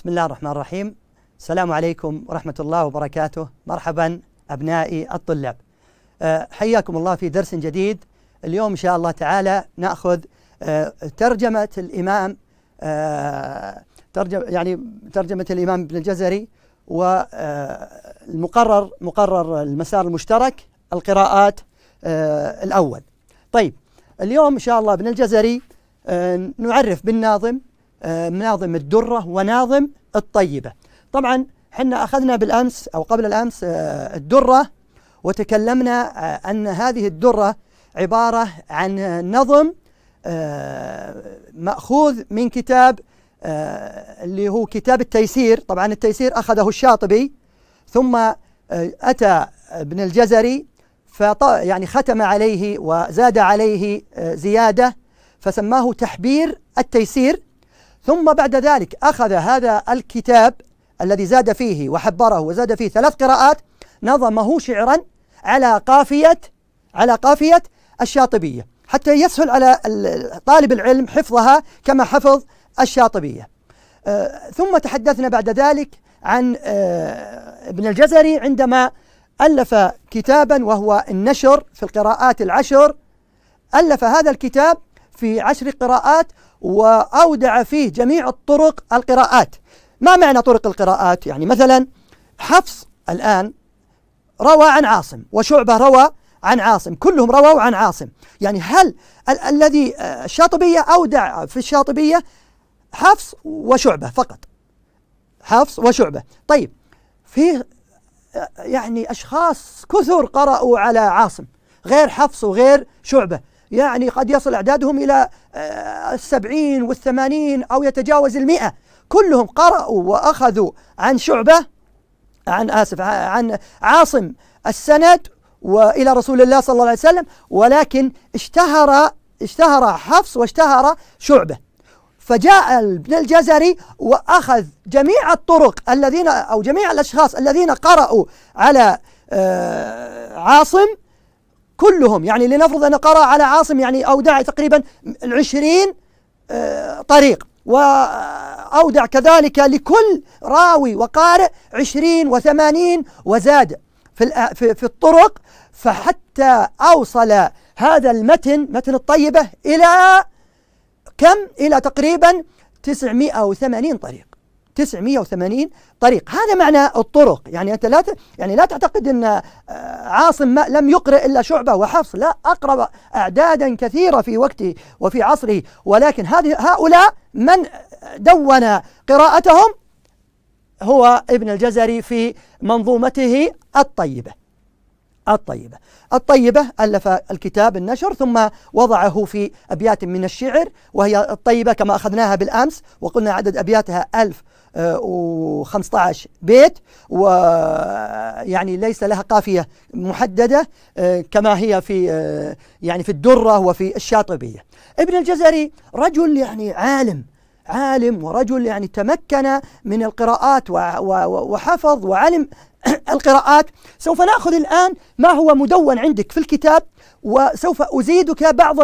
بسم الله الرحمن الرحيم السلام عليكم ورحمة الله وبركاته مرحبا أبنائي الطلاب أه، حياكم الله في درس جديد اليوم إن شاء الله تعالى نأخذ أه، ترجمة الإمام أه، ترجم يعني ترجمة الإمام ابن الجزري والمقرر مقرر المسار المشترك القراءات الأول طيب اليوم إن شاء الله ابن الجزري نعرف بالناظم آه، ناظم الدرة وناظم الطيبة طبعا حنا أخذنا بالأمس أو قبل الأمس آه، الدرة وتكلمنا آه، أن هذه الدرة عبارة عن نظم مأخوذ من كتاب اللي هو كتاب التيسير طبعا التيسير أخذه الشاطبي ثم أتى ابن الجزري فط يعني ختم عليه وزاد عليه زيادة فسماه تحبير التيسير ثم بعد ذلك أخذ هذا الكتاب الذي زاد فيه وحبره وزاد فيه ثلاث قراءات نظمه شعرا على قافية على قافية الشاطبية حتى يسهل على طالب العلم حفظها كما حفظ الشاطبية آه، ثم تحدثنا بعد ذلك عن آه، ابن الجزري عندما ألف كتابا وهو النشر في القراءات العشر ألف هذا الكتاب في عشر قراءات وأودع فيه جميع الطرق القراءات ما معنى طرق القراءات؟ يعني مثلا حفص الآن روى عن عاصم وشعبة روى عن عاصم كلهم رووا عن عاصم يعني هل ال الذي آه، الشاطبية أودع في الشاطبية حفص وشعبة فقط حفص وشعبة طيب في آه، يعني أشخاص كثر قرأوا على عاصم غير حفص وغير شعبة يعني قد يصل أعدادهم إلى آه، السبعين والثمانين أو يتجاوز المئة كلهم قرأوا وأخذوا عن شعبة عن آسف عن عاصم السند وإلى رسول الله صلى الله عليه وسلم ولكن اشتهر اشتهر حفص واشتهر شعبه فجاء ابن الجزري واخذ جميع الطرق الذين او جميع الاشخاص الذين قرأوا على آه، عاصم كلهم يعني لنفرض أن قرأ على عاصم يعني أودع تقريبا العشرين آه، طريق وأودع كذلك لكل راوي وقارئ عشرين وثمانين وزاد في, في, في الطرق فحتى أوصل هذا المتن متن الطيبة إلى كم؟ إلى تقريبا 980 طريق 980 طريق هذا معنى الطرق يعني انت لا ت... يعني لا تعتقد ان آه، عاصم ما لم يقرئ الا شعبه وحفص لا اقرا اعدادا كثيره في وقته وفي عصره ولكن هذه هؤلاء من دون قراءتهم هو ابن الجزري في منظومته الطيبه الطيبة الطيبة ألف الكتاب النشر ثم وضعه في أبيات من الشعر وهي الطيبة كما أخذناها بالأمس وقلنا عدد أبياتها ألف آه، و15 بيت ويعني ليس لها قافية محددة آه، كما هي في آه، يعني في الدرة وفي الشاطبية ابن الجزري رجل يعني عالم عالم ورجل يعني تمكن من القراءات وحفظ وعلم القراءات سوف نأخذ الآن ما هو مدون عندك في الكتاب وسوف أزيدك بعض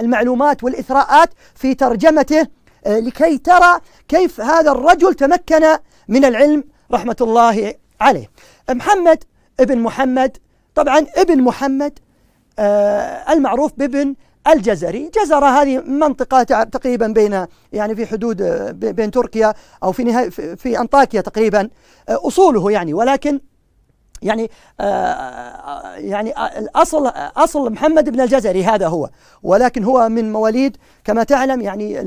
المعلومات والإثراءات في ترجمته آه، لكي ترى كيف هذا الرجل تمكن من العلم رحمة الله عليه آه، محمد ابن محمد طبعا ابن محمد آه، المعروف بابن الجزري جزر هذه منطقة تقريبا بين يعني في حدود بين تركيا أو في نهاية في أنطاكيا تقريبا آه، أصوله يعني ولكن يعني آه، آه، يعني الاصل اصل محمد بن الجزري هذا هو ولكن هو من مواليد كما تعلم يعني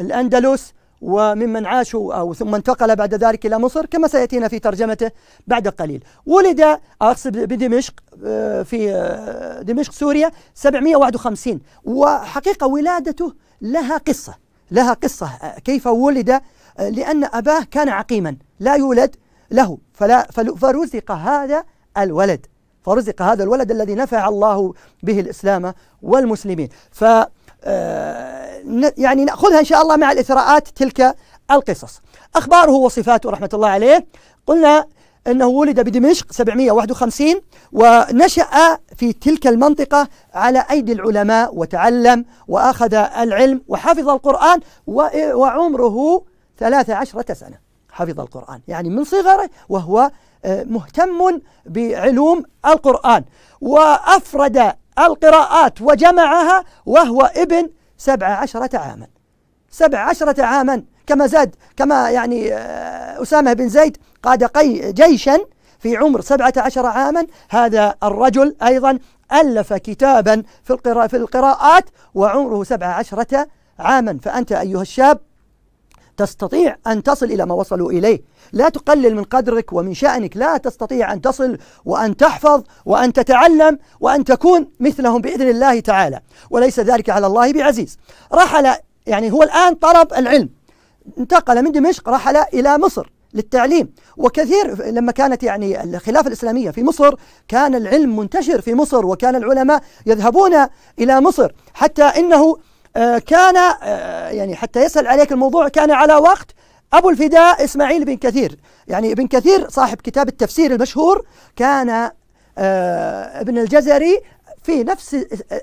الاندلس وممن عاشوا أو ثم انتقل بعد ذلك إلى مصر كما سيأتينا في ترجمته بعد قليل ولد أقصد بدمشق آه، في آه، دمشق سوريا 751 وحقيقة ولادته لها قصة لها قصة آه، كيف ولد لأن أباه كان عقيما لا يولد له فلا فرزق هذا الولد فرزق هذا الولد الذي نفع الله به الإسلام والمسلمين ف يعني ناخذها ان شاء الله مع الاثراءات تلك القصص. اخباره وصفاته رحمه الله عليه قلنا انه ولد بدمشق 751 ونشا في تلك المنطقه على ايدي العلماء وتعلم واخذ العلم وحفظ القران وعمره 13 سنه حفظ القران يعني من صغره وهو آه، مهتم بعلوم القران وافرد القراءات وجمعها وهو ابن سبع عشرة عاما سبع عشرة عاما كما زاد كما يعني آه، أسامة بن زيد قاد قي جيشا في عمر سبعة عشر عاما هذا الرجل أيضا ألف كتابا في, في القراءات وعمره سبعة عشرة عاما فأنت أيها الشاب تستطيع أن تصل إلى ما وصلوا إليه لا تقلل من قدرك ومن شأنك لا تستطيع أن تصل وأن تحفظ وأن تتعلم وأن تكون مثلهم بإذن الله تعالى وليس ذلك على الله بعزيز رحل يعني هو الآن طلب العلم انتقل من دمشق رحل إلى مصر للتعليم وكثير لما كانت يعني الخلافة الإسلامية في مصر كان العلم منتشر في مصر وكان العلماء يذهبون إلى مصر حتى إنه آه، كان آه، يعني حتى يسهل عليك الموضوع كان على وقت أبو الفداء إسماعيل بن كثير يعني ابن كثير صاحب كتاب التفسير المشهور كان آه، ابن الجزري في نفس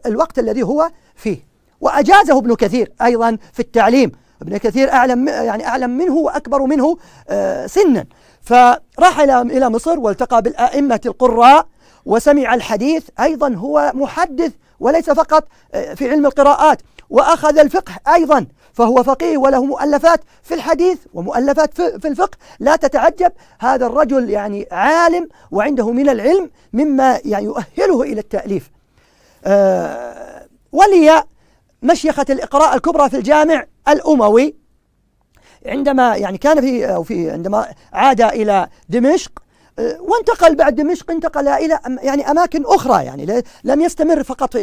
الوقت الذي هو فيه وأجازه ابن كثير أيضا في التعليم ابن كثير أعلم يعني أعلم منه وأكبر منه سنا فرحل إلى مصر والتقى بالأئمة القراء وسمع الحديث أيضا هو محدث وليس فقط آه، في علم القراءات وأخذ الفقه أيضا فهو فقيه وله مؤلفات في الحديث ومؤلفات في الفقه لا تتعجب هذا الرجل يعني عالم وعنده من العلم مما يعني يؤهله إلى التأليف آه ولي مشيخة الإقراء الكبرى في الجامع الأموي عندما يعني كان في أو في عندما عاد إلى دمشق أه، وانتقل بعد دمشق انتقل الى يعني اماكن اخرى يعني لم يستمر فقط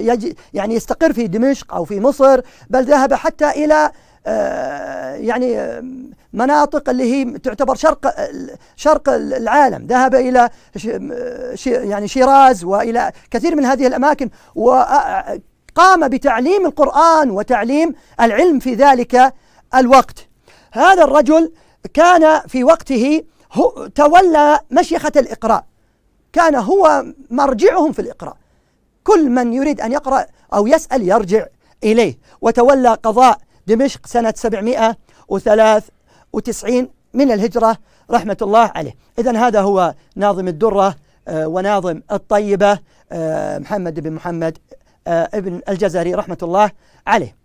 يعني يستقر في دمشق او في مصر بل ذهب حتى الى أه، يعني مناطق اللي هي تعتبر شرق شرق العالم ذهب الى يعني شيراز والى كثير من هذه الاماكن وقام بتعليم القران وتعليم العلم في ذلك الوقت هذا الرجل كان في وقته هو تولى مشيخة الإقراء كان هو مرجعهم في الإقراء كل من يريد أن يقرأ أو يسأل يرجع إليه وتولى قضاء دمشق سنة 793 من الهجرة رحمة الله عليه إذا هذا هو ناظم الدرة آه، وناظم الطيبة آه، محمد بن محمد آه، ابن الجزري رحمة الله عليه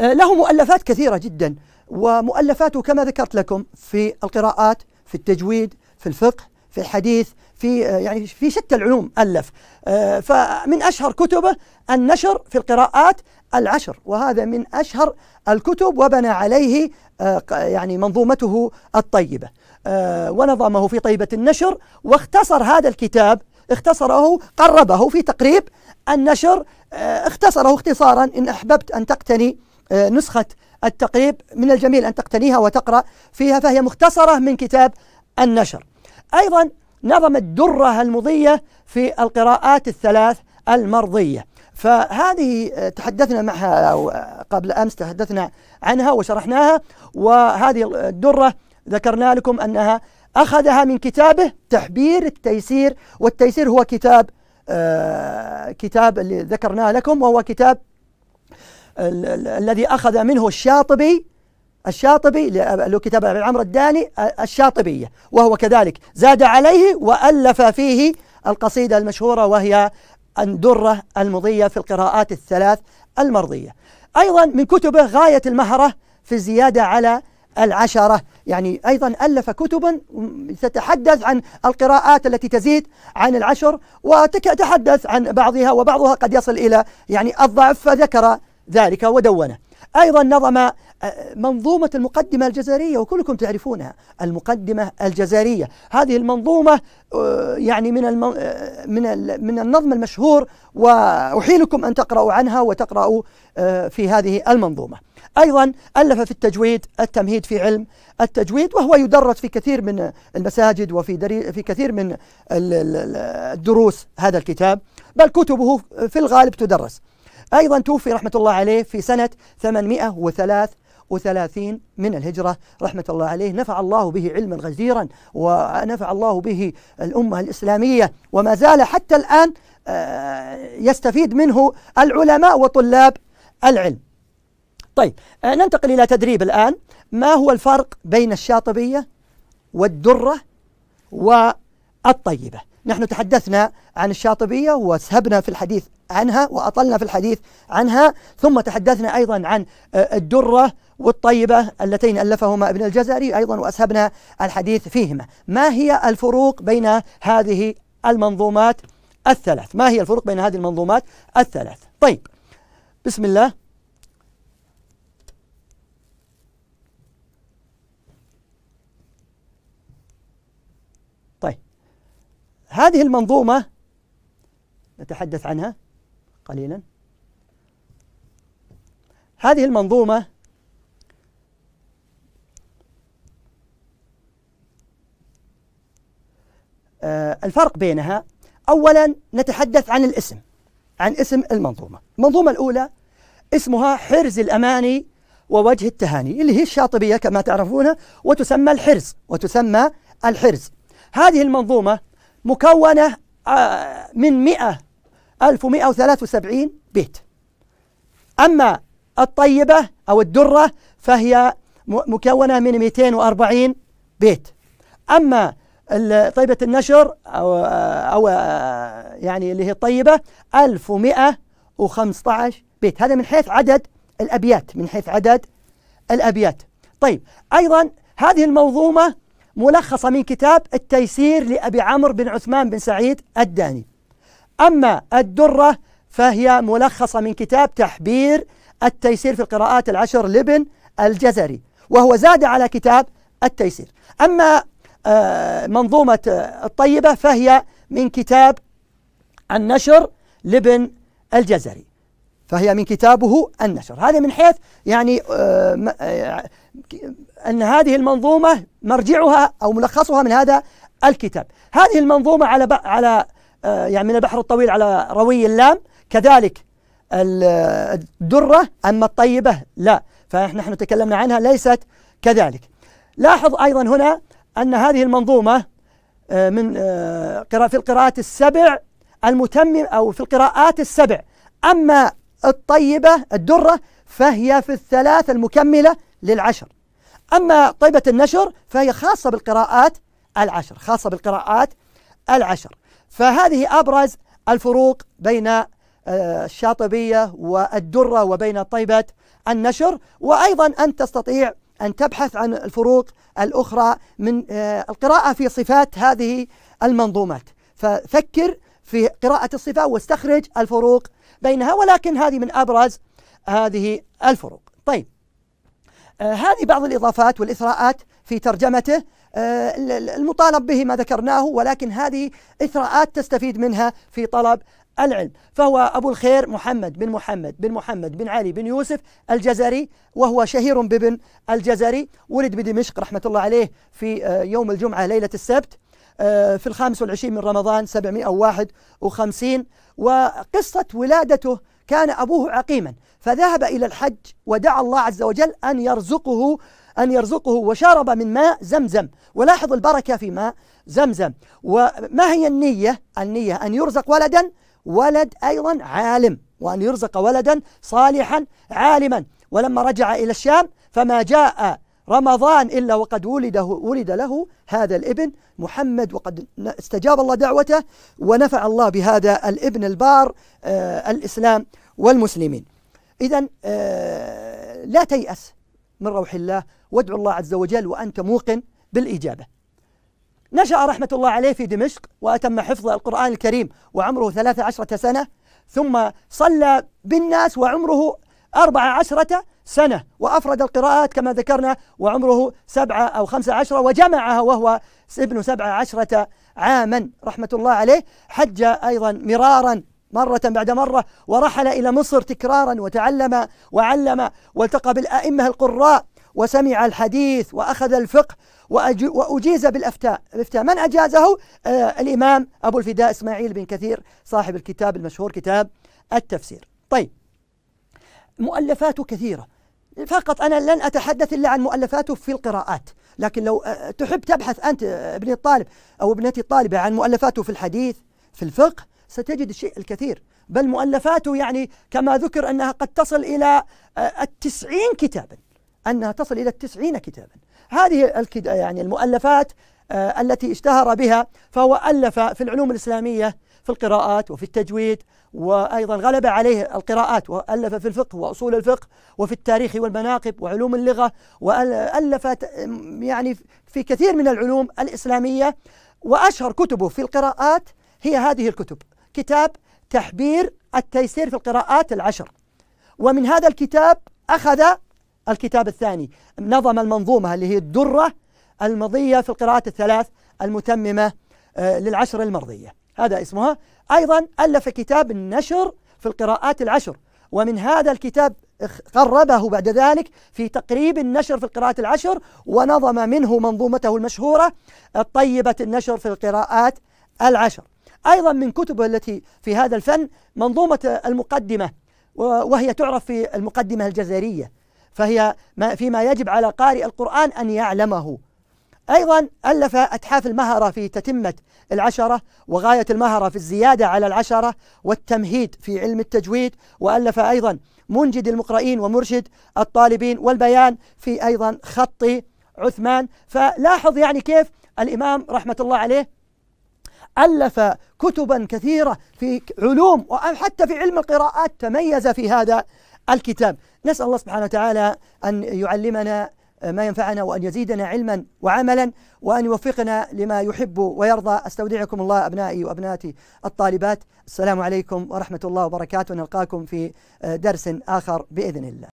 له مؤلفات كثيرة جدا ومؤلفاته كما ذكرت لكم في القراءات في التجويد في الفقه في الحديث في آه، يعني في شتى العلوم ألف آه، فمن أشهر كتبه النشر في القراءات العشر وهذا من أشهر الكتب وبنى عليه آه، يعني منظومته الطيبة ونظمه في طيبة النشر واختصر هذا الكتاب اختصره قربه في تقريب النشر اختصره اختصارا إن أحببت أن تقتني نسخة التقريب من الجميل أن تقتنيها وتقرأ فيها فهي مختصرة من كتاب النشر أيضا نظم الدرة المضية في القراءات الثلاث المرضية فهذه آه، تحدثنا معها أو آه، قبل أمس تحدثنا عنها وشرحناها وهذه الدرة ذكرنا لكم أنها أخذها من كتابه تحبير التيسير والتيسير هو كتاب آه كتاب اللي ذكرناه لكم وهو كتاب الذي أخذ منه الشاطبي الشاطبي له كتاب أبي عمرو الداني الشاطبية وهو كذلك زاد عليه وألف فيه القصيدة المشهورة وهي الدرة المضية في القراءات الثلاث المرضية أيضا من كتبه غاية المهرة في الزيادة على العشرة يعني أيضا ألف كتبا تتحدث عن القراءات التي تزيد عن العشر وتحدث عن بعضها وبعضها قد يصل إلى يعني الضعف فذكر ذلك ودونه أيضا نظم آه، منظومة المقدمة الجزائرية وكلكم تعرفونها المقدمة الجزائرية هذه المنظومة آه، يعني من آه، من من النظم المشهور وأحيلكم أن تقرأوا عنها وتقرأوا في هذه المنظومة أيضا ألف في التجويد التمهيد في علم التجويد وهو يدرس في كثير من المساجد وفي دري... في كثير من الدروس هذا الكتاب بل كتبه في الغالب تدرس أيضا توفي رحمة الله عليه في سنة 833 من الهجرة رحمة الله عليه نفع الله به علما غزيرا ونفع الله به الأمة الإسلامية وما زال حتى الآن آه، يستفيد منه العلماء وطلاب العلم طيب آه، ننتقل إلى تدريب الآن ما هو الفرق بين الشاطبية والدرة والطيبة نحن تحدثنا عن الشاطبية وسهبنا في الحديث عنها وأطلنا في الحديث عنها ثم تحدثنا أيضا عن آه، الدرة والطيبة اللتين ألفهما ابن الجزري أيضا وأسهبنا الحديث فيهما ما هي الفروق بين هذه المنظومات الثلاث ما هي الفروق بين هذه المنظومات الثلاث طيب بسم الله طيب هذه المنظومة نتحدث عنها قليلا هذه المنظومة آه، الفرق بينها أولا نتحدث عن الاسم عن اسم المنظومة المنظومة الأولى اسمها حرز الأماني ووجه التهاني اللي هي الشاطبية كما تعرفونها وتسمى الحرز وتسمى الحرز هذه المنظومة مكونة آه، من 100 1173 بيت أما الطيبة أو الدرة فهي مكونة من 240 بيت أما طيبة النشر أو أو يعني اللي هي الطيبة 1115 بيت هذا من حيث عدد الأبيات من حيث عدد الأبيات طيب أيضا هذه المنظومة ملخصة من كتاب التيسير لأبي عمرو بن عثمان بن سعيد الداني أما الدرة فهي ملخصة من كتاب تحبير التيسير في القراءات العشر لابن الجزري وهو زاد على كتاب التيسير أما آه، منظومة آه، الطيبة فهي من كتاب النشر لابن الجزري فهي من كتابه النشر هذا من حيث يعني آه، أن هذه المنظومة مرجعها أو ملخصها من هذا الكتاب هذه المنظومة على على آه، يعني من البحر الطويل على روي اللام كذلك الدرة أما الطيبة لا فنحن تكلمنا عنها ليست كذلك لاحظ أيضا هنا أن هذه المنظومة آه، من آه، في القراءات السبع المتمم أو في القراءات السبع أما الطيبة الدرة فهي في الثلاث المكملة للعشر أما طيبة النشر فهي خاصة بالقراءات العشر خاصة بالقراءات العشر فهذه أبرز الفروق بين آه، الشاطبية والدرة وبين طيبة النشر وأيضا أن تستطيع أن تبحث عن الفروق الأخرى من آه، القراءة في صفات هذه المنظومات ففكر في قراءة الصفة واستخرج الفروق بينها ولكن هذه من أبرز هذه الفروق طيب آه، هذه بعض الإضافات والإثراءات في ترجمته آه، المطالب به ما ذكرناه ولكن هذه إثراءات تستفيد منها في طلب العلم فهو أبو الخير محمد بن محمد بن محمد بن علي بن يوسف الجزري وهو شهير بابن الجزري ولد بدمشق رحمة الله عليه في آه، يوم الجمعة ليلة السبت آه، في الخامس والعشرين من رمضان 751 وقصة ولادته كان أبوه عقيما فذهب إلى الحج ودعا الله عز وجل أن يرزقه أن يرزقه وشرب من ماء زمزم ولاحظ البركة في ماء زمزم وما هي النية؟ النية أن يرزق ولدا ولد أيضا عالم وأن يرزق ولدا صالحا عالما ولما رجع إلى الشام فما جاء رمضان إلا وقد ولده ولد له هذا الابن محمد وقد استجاب الله دعوته ونفع الله بهذا الابن البار آه الإسلام والمسلمين إذا آه لا تيأس من روح الله وادعو الله عز وجل وأنت موقن بالإجابة نشأ رحمة الله عليه في دمشق وأتم حفظ القرآن الكريم وعمره ثلاثة عشرة سنة ثم صلى بالناس وعمره أربعة عشرة سنة وأفرد القراءات كما ذكرنا وعمره سبعة أو خمسة عشرة وجمعها وهو ابن سبعة عشرة عاما رحمة الله عليه حج أيضا مرارا مرة بعد مرة ورحل إلى مصر تكرارا وتعلم وعلم والتقى بالأئمة القراء وسمع الحديث وأخذ الفقه وأجيز بالأفتاء الإفتاء من أجازه آه الإمام أبو الفداء إسماعيل بن كثير صاحب الكتاب المشهور كتاب التفسير طيب مؤلفاته كثيرة فقط أنا لن أتحدث إلا عن مؤلفاته في القراءات لكن لو آه، تحب تبحث أنت آه، ابن الطالب أو ابنتي الطالبة عن مؤلفاته في الحديث في الفقه ستجد الشيء الكثير بل مؤلفاته يعني كما ذكر أنها قد تصل إلى آه، التسعين كتابا أنها تصل إلى التسعين كتابا هذه يعني المؤلفات آه التي اشتهر بها فهو ألف في العلوم الإسلامية في القراءات وفي التجويد وأيضا غلب عليه القراءات وألف في الفقه وأصول الفقه وفي التاريخ والمناقب وعلوم اللغة وألف يعني في كثير من العلوم الإسلامية وأشهر كتبه في القراءات هي هذه الكتب كتاب تحبير التيسير في القراءات العشر ومن هذا الكتاب أخذ الكتاب الثاني نظم المنظومة اللي هي الدرة المضية في القراءات الثلاث المتممة آه، للعشر المرضية هذا اسمها أيضا ألف كتاب النشر في القراءات العشر ومن هذا الكتاب قربه بعد ذلك في تقريب النشر في القراءات العشر ونظم منه منظومته المشهورة الطيبه النشر في القراءات العشر أيضا من كتبه التي في هذا الفن منظومة المقدمة وهي تعرف في المقدمة الجزائرية فهي ما فيما يجب على قارئ القرآن أن يعلمه أيضا ألف أتحاف المهرة في تتمة العشرة وغاية المهرة في الزيادة على العشرة والتمهيد في علم التجويد وألف أيضا منجد المقرئين ومرشد الطالبين والبيان في أيضا خط عثمان فلاحظ يعني كيف الإمام رحمة الله عليه ألف كتبا كثيرة في علوم وحتى في علم القراءات تميز في هذا الكتاب نسأل الله سبحانه وتعالى أن يعلمنا ما ينفعنا وأن يزيدنا علما وعملا وأن يوفقنا لما يحب ويرضى أستودعكم الله أبنائي وأبناتي الطالبات السلام عليكم ورحمة الله وبركاته نلقاكم في درس آخر بإذن الله